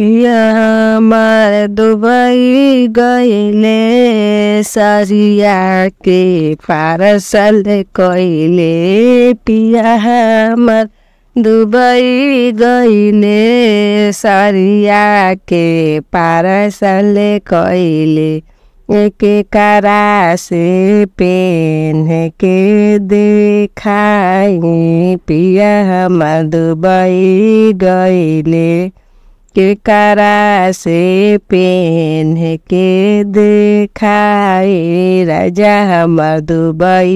यह मर दुबई गईले सरिया के पारसल कैले पिया मर दुबई गईले सरिया के पारसल कैले एक करा से पेन के दिखाई पिया मर दुबई गईले के करा से पेन के दिखाए राजा हमार दुबई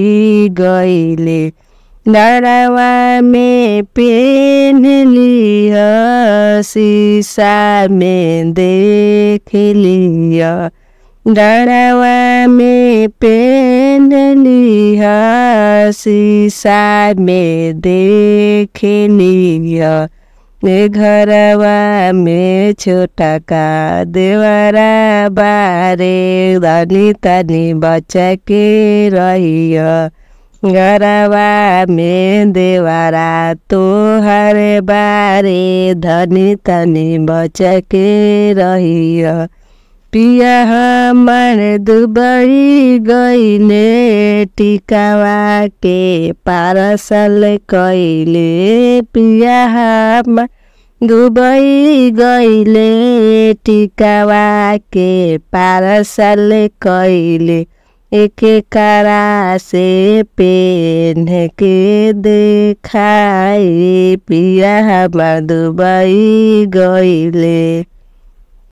गईले नरवा में पेन लिया शीशा में देख लिया डरवा में पेन लिया शीशा में देख लिया घरवा मे छोटका देवरा बारे धनी तनी बचके रहियो घरवा में देवरा तोहर बारे धनी तनी बचके रहियो पिया हमर दुबई गईले टिकावा के पारसल कैले पिया हमर दुबई गईले टिकावा के पार्सल कैले एक करा से पेन के देखाई पिया हमर दुबई गईले